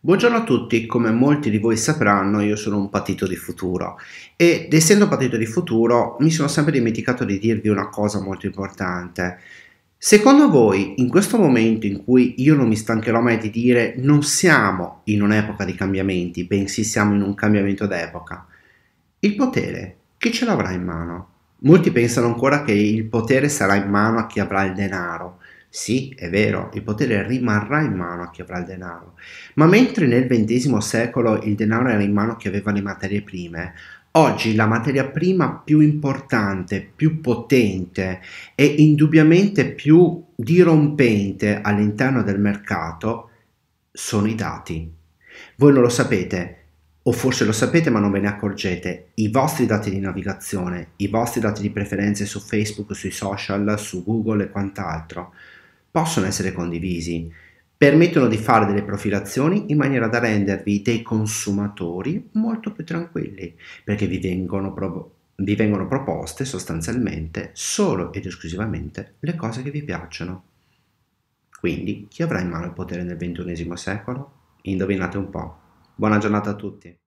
Buongiorno a tutti, come molti di voi sapranno io sono un patito di futuro ed essendo patito di futuro mi sono sempre dimenticato di dirvi una cosa molto importante. Secondo voi in questo momento in cui io non mi stancherò mai di dire non siamo in un'epoca di cambiamenti, bensì siamo in un cambiamento d'epoca, il potere chi ce l'avrà in mano? Molti pensano ancora che il potere sarà in mano a chi avrà il denaro. Sì, è vero, il potere rimarrà in mano a chi avrà il denaro, ma mentre nel XX secolo il denaro era in mano a chi aveva le materie prime, Oggi la materia prima più importante, più potente e indubbiamente più dirompente all'interno del mercato sono i dati. Voi non lo sapete, o forse lo sapete ma non ve ne accorgete, i vostri dati di navigazione, i vostri dati di preferenze su Facebook, sui social, su Google e quant'altro possono essere condivisi, permettono di fare delle profilazioni in maniera da rendervi dei consumatori molto più tranquilli, perché vi vengono, pro- vi vengono proposte sostanzialmente solo ed esclusivamente le cose che vi piacciono. Quindi chi avrà in mano il potere nel XXI secolo? Indovinate un po'. Buona giornata a tutti!